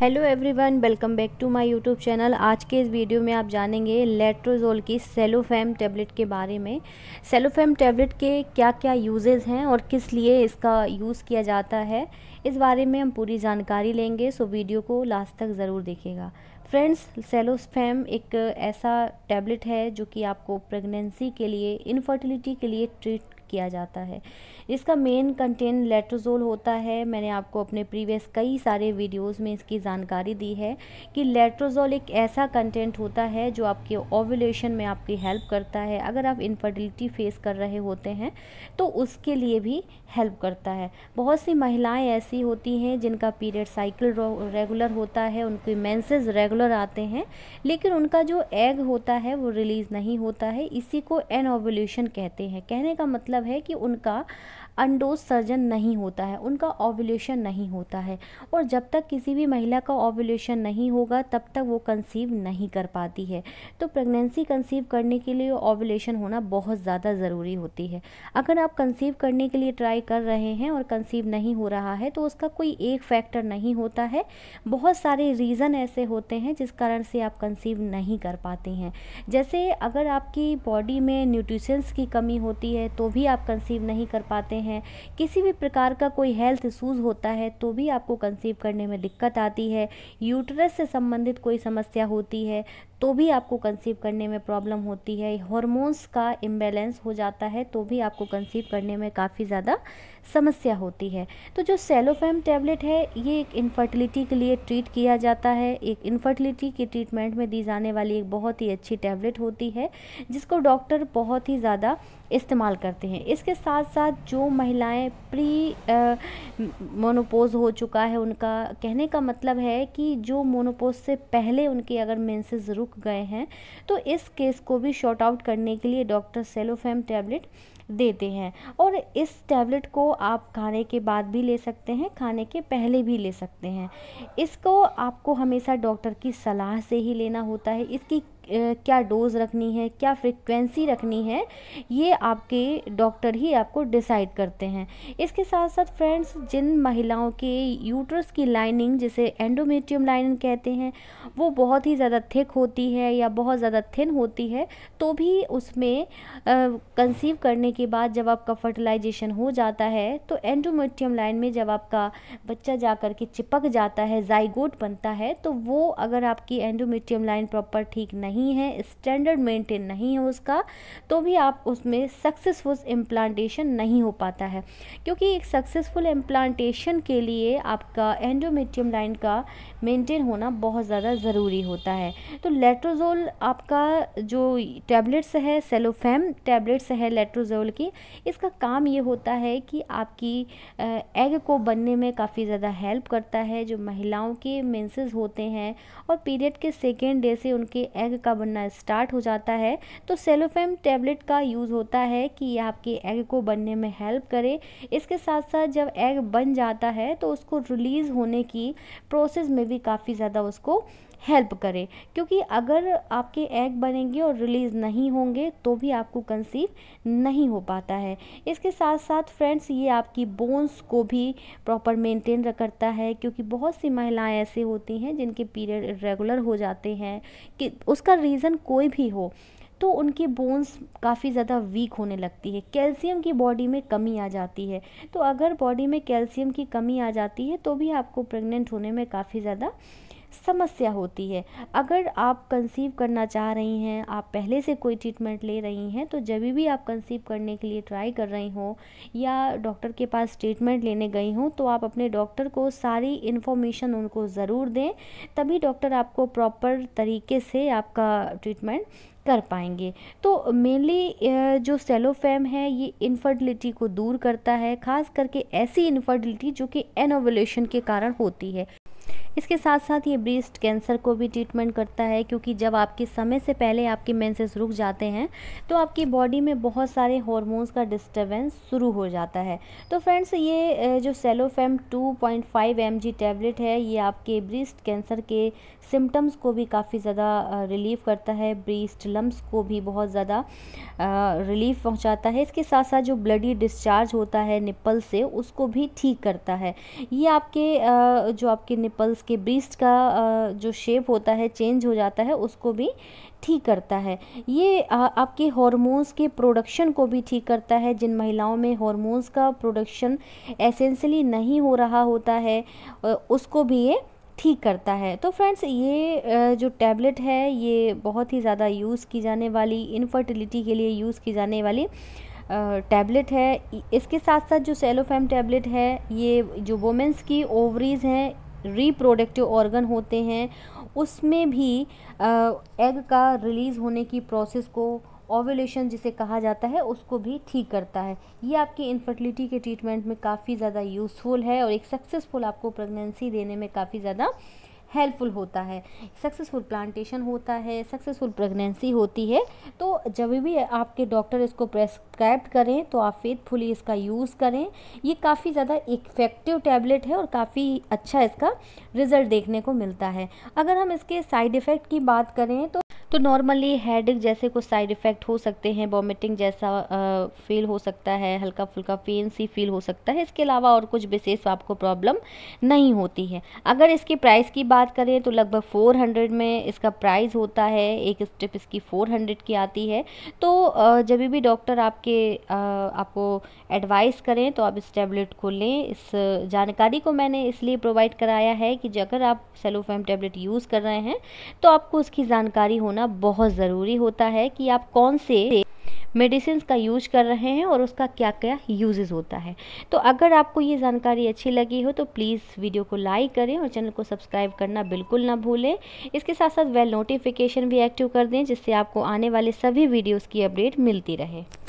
hello everyone welcome back to my YouTube channel आज के इस वीडियो में आप जानेंगे लेट्रोजोल की सेलोफेम टैबलेट के बारे में सेलोफेम टैबलेट के क्या क्या यूजेस हैं और किस लिए इसका यूज़ किया जाता है इस बारे में हम पूरी जानकारी लेंगे सो वीडियो को लास्ट तक ज़रूर देखेगा फ्रेंड्स सेलोफेम एक ऐसा टैबलेट है जो कि आपको प्रेगनेंसी के लिए इनफर्टिलिटी के लिए ट्रीट किया जाता है इसका मेन कंटेंट लेट्रोजोल होता है मैंने आपको अपने प्रीवियस कई सारे वीडियोस में इसकी जानकारी दी है कि लेट्रोजोल एक ऐसा कंटेंट होता है जो आपके ओवुलेशन में आपकी हेल्प करता है अगर आप इनफर्टिलिटी फेस कर रहे होते हैं तो उसके लिए भी हेल्प करता है बहुत सी महिलाएं ऐसी होती हैं जिनका पीरियड साइकिल रेगुलर होता है उनके मैंसेज रेगुलर आते हैं लेकिन उनका जो एग होता है वो रिलीज़ नहीं होता है इसी को एनओवल्यूशन कहते हैं कहने का मतलब मतलब है कि उनका अंडोज सर्जन नहीं होता है उनका ओव्यूलेशन नहीं होता है और जब तक किसी भी महिला का ओव्यूलेशन नहीं होगा तब तक वो कंसीव नहीं कर पाती है तो प्रेगनेंसी कंसीव करने के लिए ओव्यूलेशन होना बहुत ज़्यादा ज़रूरी होती है अगर आप कंसीव करने के लिए ट्राई कर रहे हैं और कंसीव नहीं हो रहा है तो उसका कोई एक फैक्टर नहीं होता है बहुत सारे रीज़न ऐसे होते हैं जिस कारण से आप कंसीव नहीं कर पाते हैं जैसे अगर आपकी बॉडी में न्यूट्रिशंस की कमी होती है तो भी आप कंसीव नहीं कर पाते हैं हैं किसी भी प्रकार का कोई हेल्थ इशूज़ होता है तो भी आपको कंसीव करने में दिक्कत आती है यूटरस से संबंधित कोई समस्या होती है तो भी आपको कंसीव करने में प्रॉब्लम होती है हॉर्मोन्स का इम्बेलेंस हो जाता है तो भी आपको कंसीव करने में काफ़ी ज़्यादा समस्या होती है तो जो सेलोफेम टैबलेट है ये एक इनफर्टिलिटी के लिए ट्रीट किया जाता है एक इनफर्टिलिटी की ट्रीटमेंट में दी जाने वाली एक बहुत ही अच्छी टैबलेट होती है जिसको डॉक्टर बहुत ही ज़्यादा इस्तेमाल करते हैं इसके साथ साथ जो महिलाएं प्री मोनोपोज हो चुका है उनका कहने का मतलब है कि जो मोनोपोज से पहले उनकी अगर मेन्सेज ज़रूर रुक गए हैं तो इस केस को भी शॉर्ट आउट करने के लिए डॉक्टर सेलोफेम टैबलेट देते हैं और इस टैबलेट को आप खाने के बाद भी ले सकते हैं खाने के पहले भी ले सकते हैं इसको आपको हमेशा डॉक्टर की सलाह से ही लेना होता है इसकी क्या डोज़ रखनी है क्या फ्रिक्वेंसी रखनी है ये आपके डॉक्टर ही आपको डिसाइड करते हैं इसके साथ साथ फ्रेंड्स जिन महिलाओं के यूट्रस की लाइनिंग जिसे एंडोमेट्रियम लाइनिंग कहते हैं वो बहुत ही ज़्यादा थिक होती है या बहुत ज़्यादा थिन होती है तो भी उसमें कंसीव करने के बाद जब आपका फर्टिलाइजेशन हो जाता है तो एंडोमेट्रियम लाइन में जब आपका बच्चा जा कर के चिपक जाता है जाइगोट बनता है तो वो अगर आपकी एंडोमेट्रियम लाइन प्रॉपर ठीक नहीं नहीं है स्टैंडर्ड मेंटेन नहीं है उसका तो भी आप उसमें सक्सेसफुल इम्प्लांटेशन नहीं हो पाता है क्योंकि एक सक्सेसफुल इम्प्लांटेशन के लिए आपका एंडोमेट्रियम लाइन का मेंटेन होना बहुत ज़्यादा ज़रूरी होता है तो लेट्रोजोल आपका जो टैबलेट्स है सेलोफेम टैबलेट्स है लेट्रोजोल की इसका काम ये होता है कि आपकी एग को बनने में काफ़ी ज़्यादा हेल्प करता है जो महिलाओं के मेंसेस होते हैं और पीरियड के सेकेंड डे से उनके एग का बनना स्टार्ट हो जाता है तो सेलोफेम टैबलेट का यूज़ होता है कि ये आपके एग को बनने में हेल्प करे इसके साथ साथ जब एग बन जाता है तो उसको रिलीज़ होने की प्रोसेस में भी काफ़ी ज़्यादा उसको हेल्प करे क्योंकि अगर आपके एग बनेंगे और रिलीज़ नहीं होंगे तो भी आपको कंसीव नहीं हो पाता है इसके साथ साथ फ्रेंड्स ये आपकी बोन्स को भी प्रॉपर मेंटेन करता है क्योंकि बहुत सी महिलाएं ऐसे होती हैं जिनके पीरियड रेगुलर हो जाते हैं कि उसका रीज़न कोई भी हो तो उनकी बोन्स काफ़ी ज़्यादा वीक होने लगती है कैल्शियम की बॉडी में कमी आ जाती है तो अगर बॉडी में कैल्शियम की कमी आ जाती है तो भी आपको प्रेग्नेंट होने में काफ़ी ज़्यादा समस्या होती है अगर आप कंसीव करना चाह रही हैं आप पहले से कोई ट्रीटमेंट ले रही हैं तो जब भी आप कंसीव करने के लिए ट्राई कर रही हो या डॉक्टर के पास ट्रीटमेंट लेने गई हों तो आप अपने डॉक्टर को सारी इन्फॉर्मेशन उनको ज़रूर दें तभी डॉक्टर आपको प्रॉपर तरीके से आपका ट्रीटमेंट कर पाएंगे तो मेनली जो सेलोफेम है ये इनफर्टिलिटी को दूर करता है ख़ास करके ऐसी इनफर्टिलिटी जो कि एनोवलेशन के कारण होती है इसके साथ साथ ये ब्रेस्ट कैंसर को भी ट्रीटमेंट करता है क्योंकि जब आपके समय से पहले आपके मेंसेस रुक जाते हैं तो आपकी बॉडी में बहुत सारे हॉर्मोन्स का डिस्टर्बेंस शुरू हो जाता है तो फ्रेंड्स ये जो सेलोफेम 2.5 पॉइंट टैबलेट है ये आपके ब्रेस्ट कैंसर के सिम्टम्स को भी काफ़ी ज़्यादा रिलीफ करता है ब्रेस्ट लम्ब्स को भी बहुत ज़्यादा रिलीफ पहुँचाता है इसके साथ साथ जो ब्लडी डिस्चार्ज होता है निपल से उसको भी ठीक करता है ये आपके जो आपके निपल्स इसके ब्रीस्ट का जो शेप होता है चेंज हो जाता है उसको भी ठीक करता है ये आपके हॉर्मोन्स के प्रोडक्शन को भी ठीक करता है जिन महिलाओं में हॉर्मोन्स का प्रोडक्शन एसेंशली नहीं हो रहा होता है उसको भी ये ठीक करता है तो फ्रेंड्स ये जो टैबलेट है ये बहुत ही ज़्यादा यूज़ की जाने वाली इनफर्टिलिटी के लिए यूज़ की जाने वाली टैबलेट है इसके साथ साथ जो सेलोफेम टैबलेट है ये जो वोमेंस की ओवरीज़ हैं रिप्रोडक्टिव ऑर्गन होते हैं उसमें भी एग का रिलीज़ होने की प्रोसेस को ओवुलेशन जिसे कहा जाता है उसको भी ठीक करता है ये आपकी इनफर्टिलिटी के ट्रीटमेंट में काफ़ी ज़्यादा यूज़फुल है और एक सक्सेसफुल आपको प्रेगनेंसी देने में काफ़ी ज़्यादा हेल्पफुल होता है सक्सेसफुल प्लांटेशन होता है सक्सेसफुल प्रेगनेंसी होती है तो जब भी आपके डॉक्टर इसको प्रेस्क्राइब करें तो आप फेथफुली इसका यूज़ करें ये काफ़ी ज़्यादा इफ़ेक्टिव टैबलेट है और काफ़ी अच्छा इसका रिज़ल्ट देखने को मिलता है अगर हम इसके साइड इफ़ेक्ट की बात करें तो तो नॉर्मली हेड जैसे कुछ साइड इफ़ेक्ट हो सकते हैं वॉमिटिंग जैसा फील हो सकता है हल्का फुल्का पेन सी फील हो सकता है इसके अलावा और कुछ विशेष आपको प्रॉब्लम नहीं होती है अगर इसकी प्राइस की बात करें तो लगभग फ़ोर हंड्रेड में इसका प्राइस होता है एक स्ट्रिप इसकी फ़ोर हंड्रेड की आती है तो जब भी डॉक्टर आपके आपको एडवाइस करें तो आप इस टैबलेट को लें इस जानकारी को मैंने इसलिए प्रोवाइड कराया है कि अगर आप सेलोफेम टैबलेट यूज़ कर रहे हैं तो आपको उसकी जानकारी होना जानना बहुत ज़रूरी होता है कि आप कौन से मेडिसिन का यूज कर रहे हैं और उसका क्या क्या यूजेस होता है तो अगर आपको ये जानकारी अच्छी लगी हो तो प्लीज़ वीडियो को लाइक करें और चैनल को सब्सक्राइब करना बिल्कुल ना भूलें इसके साथ साथ वेल नोटिफिकेशन भी एक्टिव कर दें जिससे आपको आने वाले सभी वीडियोस की अपडेट मिलती रहे